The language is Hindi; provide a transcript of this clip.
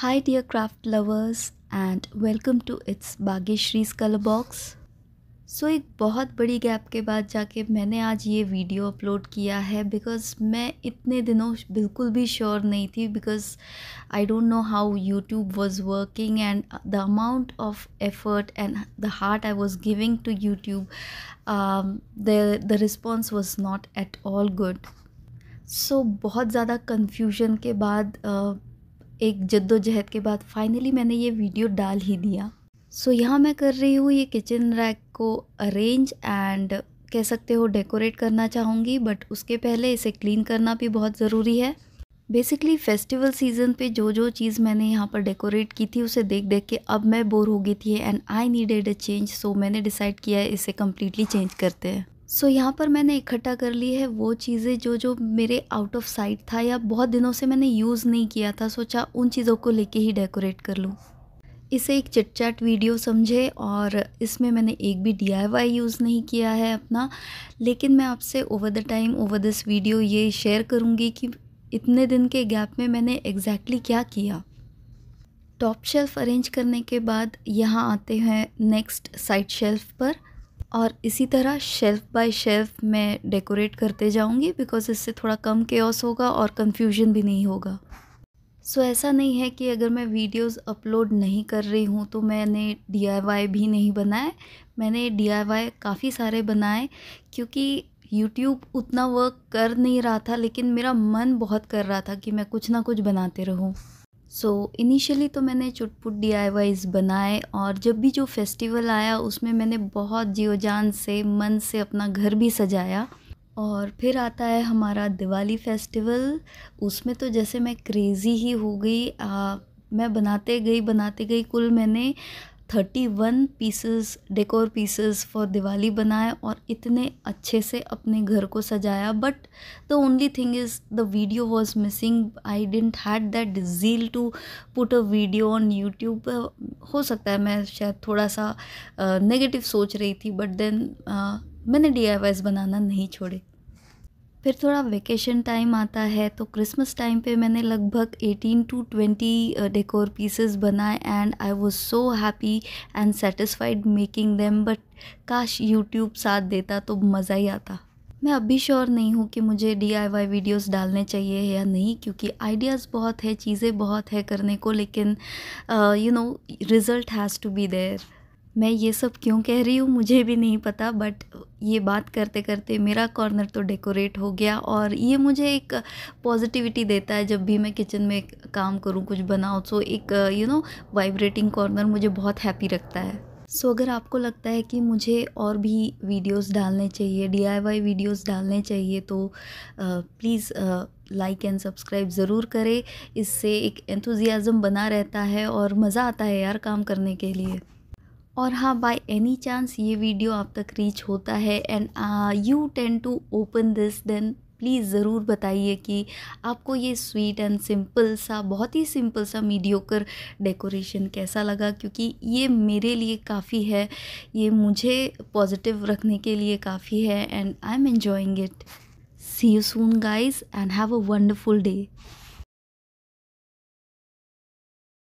Hi dear craft lovers and welcome to its Bageshri's colour box so एक बहुत बड़ी गैप के बाद जाके मैंने आज ये वीडियो अपलोड किया है बिकॉज़ मैं इतने दिनों बिल्कुल भी श्योर नहीं थी because I don't know how YouTube was working and the amount of effort and the heart I was giving to YouTube the the response was not at all good so बहुत ज़्यादा कन्फ्यूजन के बाद uh, एक जद्दोजहद के बाद फाइनली मैंने ये वीडियो डाल ही दिया सो so, यहाँ मैं कर रही हूँ ये किचन रैक को अरेंज एंड कह सकते हो डेकोरेट करना चाहूँगी बट उसके पहले इसे क्लीन करना भी बहुत ज़रूरी है बेसिकली फेस्टिवल सीजन पे जो जो चीज़ मैंने यहाँ पर डेकोरेट की थी उसे देख देख के अब मैं बोर हो गई थी and I needed a change so मैंने डिसाइड किया है इसे कम्प्लीटली चेंज करते हैं सो so, यहाँ पर मैंने इकट्ठा कर ली है वो चीज़ें जो जो मेरे आउट ऑफ साइट था या बहुत दिनों से मैंने यूज़ नहीं किया था सोचा अच्छा, उन चीज़ों को लेके ही डेकोरेट कर लूँ इसे एक चिट चैट वीडियो समझे और इसमें मैंने एक भी डी यूज़ नहीं किया है अपना लेकिन मैं आपसे over the time over this video ये शेयर करूँगी कि इतने दिन के गैप में मैंने एग्जैक्टली exactly क्या किया टॉप शेल्फ़ अरेंज करने के बाद यहाँ आते हैं नेक्स्ट साइड शेल्फ़ पर और इसी तरह शेल्फ़ बाय शेल्फ़ मैं डेकोरेट करते जाऊंगी बिकॉज़ इससे थोड़ा कम केओस होगा और कंफ्यूजन भी नहीं होगा सो so, ऐसा नहीं है कि अगर मैं वीडियोस अपलोड नहीं कर रही हूँ तो मैंने डीआईवाई भी नहीं बनाए मैंने डीआईवाई काफ़ी सारे बनाए क्योंकि यूट्यूब उतना वर्क कर नहीं रहा था लेकिन मेरा मन बहुत कर रहा था कि मैं कुछ ना कुछ बनाते रहूँ सो so, इनिशियली तो मैंने चुटपुट डी बनाए और जब भी जो फेस्टिवल आया उसमें मैंने बहुत जियोजान से मन से अपना घर भी सजाया और फिर आता है हमारा दिवाली फेस्टिवल उसमें तो जैसे मैं क्रेज़ी ही हो गई मैं बनाते गई बनाते गई कुल मैंने thirty one pieces decor pieces for Diwali बनाए और इतने अच्छे से अपने घर को सजाया but the only thing is the video was missing I didn't had that zeal to put a video on YouTube हो सकता है मैं शायद थोड़ा सा नेगेटिव uh, सोच रही थी बट देन uh, मैंने डी बनाना नहीं छोड़े फिर थोड़ा वेकेशन टाइम आता है तो क्रिसमस टाइम पे मैंने लगभग 18 टू 20 डेकोर पीसेस बनाए and I was so happy and satisfied making them but काश यूट्यूब साथ देता तो मज़ा ही आता मैं अभी श्योर नहीं हूँ कि मुझे डी वीडियोस डालने चाहिए या नहीं क्योंकि आइडियाज़ बहुत है चीज़ें बहुत है करने को लेकिन you know result has to be there मैं ये सब क्यों कह रही हूँ मुझे भी नहीं पता बट ये बात करते करते मेरा कॉर्नर तो डेकोरेट हो गया और ये मुझे एक पॉजिटिविटी देता है जब भी मैं किचन में काम करूँ कुछ बनाऊँ सो तो एक यू नो वाइब्रेटिंग कॉर्नर मुझे बहुत हैप्पी रखता है सो so, अगर आपको लगता है कि मुझे और भी वीडियोस डालने चाहिए डीआईवाई वीडियोस डालने चाहिए तो प्लीज़ लाइक एंड सब्सक्राइब ज़रूर करें इससे एक एंथुजियाज़म बना रहता है और मज़ा आता है यार काम करने के लिए और हाँ बाय एनी चांस ये वीडियो आप तक रीच होता है and you tend to open this then please ज़रूर बताइए कि आपको ये स्वीट एंड सिंपल सा बहुत ही सिंपल सा मीडियोकर डेकोरेशन कैसा लगा क्योंकि ये मेरे लिए काफ़ी है ये मुझे पॉजिटिव रखने के लिए काफ़ी है and I am enjoying it see you soon guys and have a wonderful day